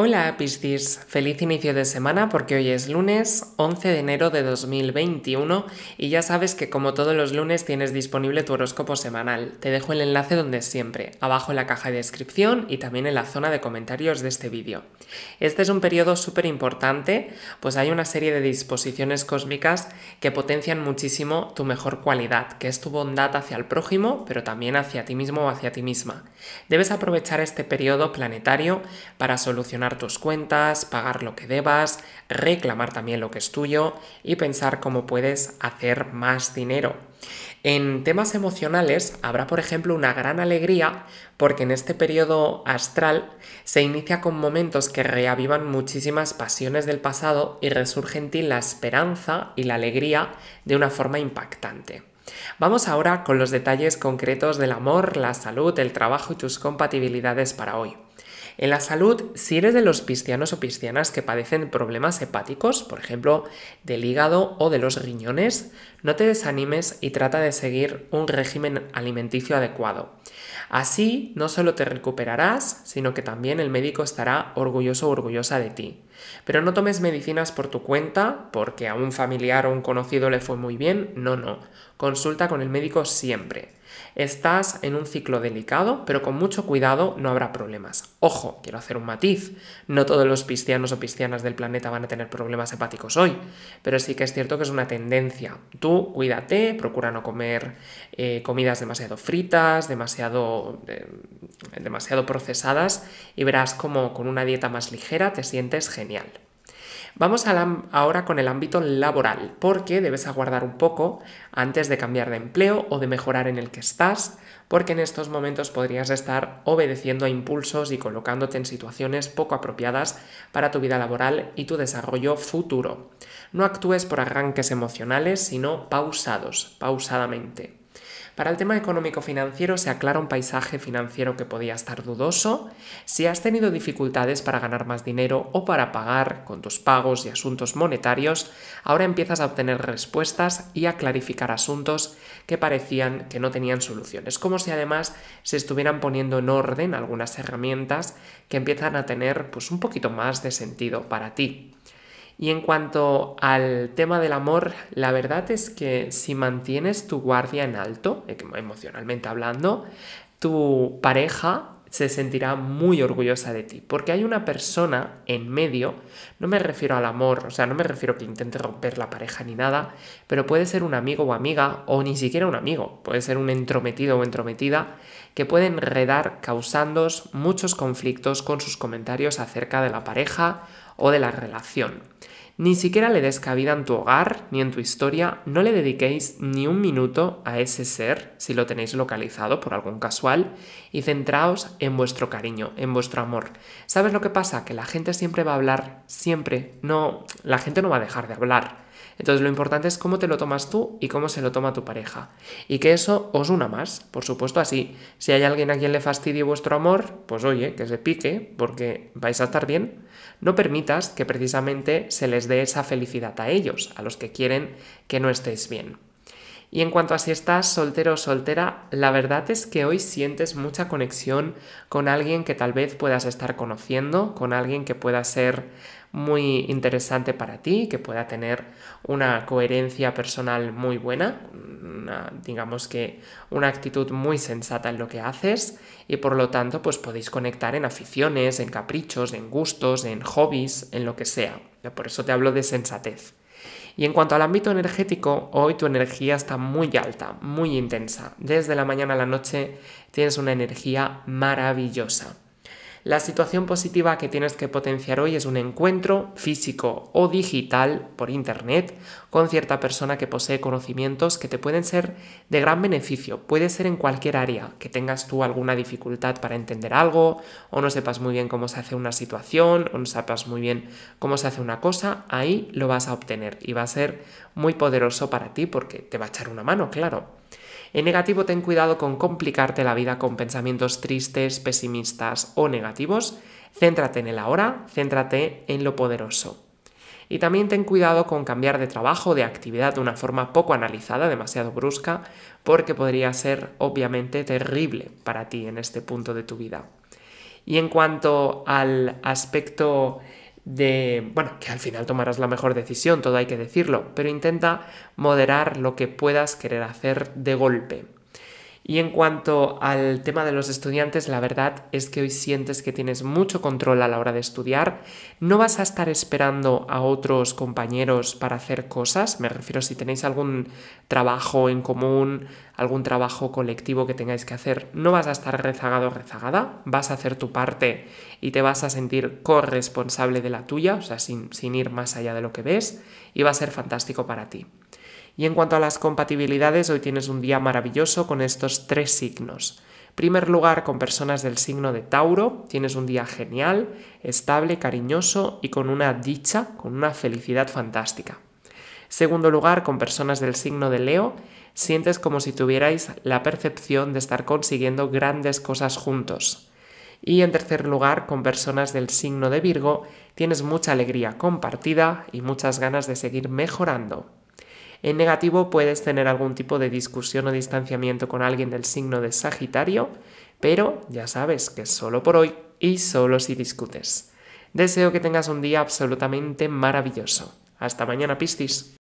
Hola Piscis, feliz inicio de semana porque hoy es lunes 11 de enero de 2021 y ya sabes que como todos los lunes tienes disponible tu horóscopo semanal. Te dejo el enlace donde siempre, abajo en la caja de descripción y también en la zona de comentarios de este vídeo. Este es un periodo súper importante, pues hay una serie de disposiciones cósmicas que potencian muchísimo tu mejor cualidad, que es tu bondad hacia el prójimo, pero también hacia ti mismo o hacia ti misma. Debes aprovechar este periodo planetario para solucionar tus cuentas, pagar lo que debas, reclamar también lo que es tuyo y pensar cómo puedes hacer más dinero. En temas emocionales habrá, por ejemplo, una gran alegría porque en este periodo astral se inicia con momentos que reavivan muchísimas pasiones del pasado y resurgen en ti la esperanza y la alegría de una forma impactante. Vamos ahora con los detalles concretos del amor, la salud, el trabajo y tus compatibilidades para hoy. En la salud, si eres de los piscianos o piscianas que padecen problemas hepáticos, por ejemplo, del hígado o de los riñones, no te desanimes y trata de seguir un régimen alimenticio adecuado. Así no solo te recuperarás, sino que también el médico estará orgulloso o orgullosa de ti. Pero no tomes medicinas por tu cuenta, porque a un familiar o un conocido le fue muy bien, no, no. Consulta con el médico siempre. Estás en un ciclo delicado, pero con mucho cuidado no habrá problemas. Ojo, quiero hacer un matiz. No todos los pistianos o pistianas del planeta van a tener problemas hepáticos hoy, pero sí que es cierto que es una tendencia. Tú cuídate, procura no comer eh, comidas demasiado fritas, demasiado, demasiado procesadas y verás como con una dieta más ligera te sientes genial. Vamos ahora con el ámbito laboral, porque debes aguardar un poco antes de cambiar de empleo o de mejorar en el que estás, porque en estos momentos podrías estar obedeciendo a impulsos y colocándote en situaciones poco apropiadas para tu vida laboral y tu desarrollo futuro. No actúes por arranques emocionales, sino pausados, pausadamente. Para el tema económico-financiero se aclara un paisaje financiero que podía estar dudoso. Si has tenido dificultades para ganar más dinero o para pagar con tus pagos y asuntos monetarios, ahora empiezas a obtener respuestas y a clarificar asuntos que parecían que no tenían soluciones, como si además se estuvieran poniendo en orden algunas herramientas que empiezan a tener pues un poquito más de sentido para ti. Y en cuanto al tema del amor, la verdad es que si mantienes tu guardia en alto, e- emocionalmente hablando, tu pareja se sentirá muy orgullosa de ti, porque hay una persona en medio, no me refiero al amor, o sea, no me refiero que intente romper la pareja ni nada, pero puede ser un amigo o amiga, o ni siquiera un amigo, puede ser un entrometido o entrometida, que puede enredar causándos muchos conflictos con sus comentarios acerca de la pareja o de la relación. Ni siquiera le des cabida en tu hogar ni en tu historia, no le dediquéis ni un minuto a ese ser si lo tenéis localizado por algún casual y centraos en vuestro cariño, en vuestro amor. ¿Sabes lo que pasa? Que la gente siempre va a hablar, siempre, no, la gente no va a dejar de hablar entonces lo importante es cómo te lo tomas tú y cómo se lo toma tu pareja. Y que eso os una más, por supuesto así. Si hay alguien a quien le fastidie vuestro amor, pues oye, que se pique, porque vais a estar bien. No permitas que precisamente se les dé esa felicidad a ellos, a los que quieren que no estéis bien. Y en cuanto a si estás soltero o soltera, la verdad es que hoy sientes mucha conexión con alguien que tal vez puedas estar conociendo, con alguien que pueda ser muy interesante para ti, que pueda tener una coherencia personal muy buena, digamos que una actitud muy sensata en lo que haces y por lo tanto pues podéis conectar en aficiones, en caprichos, en gustos, en hobbies, en lo que sea. Por eso te hablo de sensatez. Y en cuanto al ámbito energético, hoy tu energía está muy alta, muy intensa. Desde la mañana a la noche tienes una energía maravillosa. La situación positiva que tienes que potenciar hoy es un encuentro físico o digital por internet con cierta persona que posee conocimientos que te pueden ser de gran beneficio. Puede ser en cualquier área, que tengas tú alguna dificultad para entender algo o no sepas muy bien cómo se hace una situación o no sepas muy bien cómo se hace una cosa, ahí lo vas a obtener y va a ser muy poderoso para ti porque te va a echar una mano, claro. En negativo, ten cuidado con complicarte la vida con pensamientos tristes, pesimistas o negativos. Céntrate en el ahora, céntrate en lo poderoso. Y también ten cuidado con cambiar de trabajo o de actividad de una forma poco analizada, demasiado brusca, porque podría ser obviamente terrible para ti en este punto de tu vida. Y en cuanto al aspecto de, bueno, que al final tomarás la mejor decisión, todo hay que decirlo, pero intenta moderar lo que puedas querer hacer de golpe. Y en cuanto al tema de los estudiantes, la verdad es que hoy sientes que tienes mucho control a la hora de estudiar, no vas a estar esperando a otros compañeros para hacer cosas, me refiero si tenéis algún trabajo en común, algún trabajo colectivo que tengáis que hacer, no vas a estar rezagado o rezagada, vas a hacer tu parte y te vas a sentir corresponsable de la tuya, o sea, sin, sin ir más allá de lo que ves, y va a ser fantástico para ti. Y en cuanto a las compatibilidades, hoy tienes un día maravilloso con estos tres signos. En primer lugar, con personas del signo de Tauro, tienes un día genial, estable, cariñoso y con una dicha, con una felicidad fantástica. Segundo lugar, con personas del signo de Leo, sientes como si tuvierais la percepción de estar consiguiendo grandes cosas juntos. Y en tercer lugar, con personas del signo de Virgo, tienes mucha alegría compartida y muchas ganas de seguir mejorando. En negativo puedes tener algún tipo de discusión o distanciamiento con alguien del signo de Sagitario, pero ya sabes que es solo por hoy y solo si discutes. Deseo que tengas un día absolutamente maravilloso. Hasta mañana, Piscis.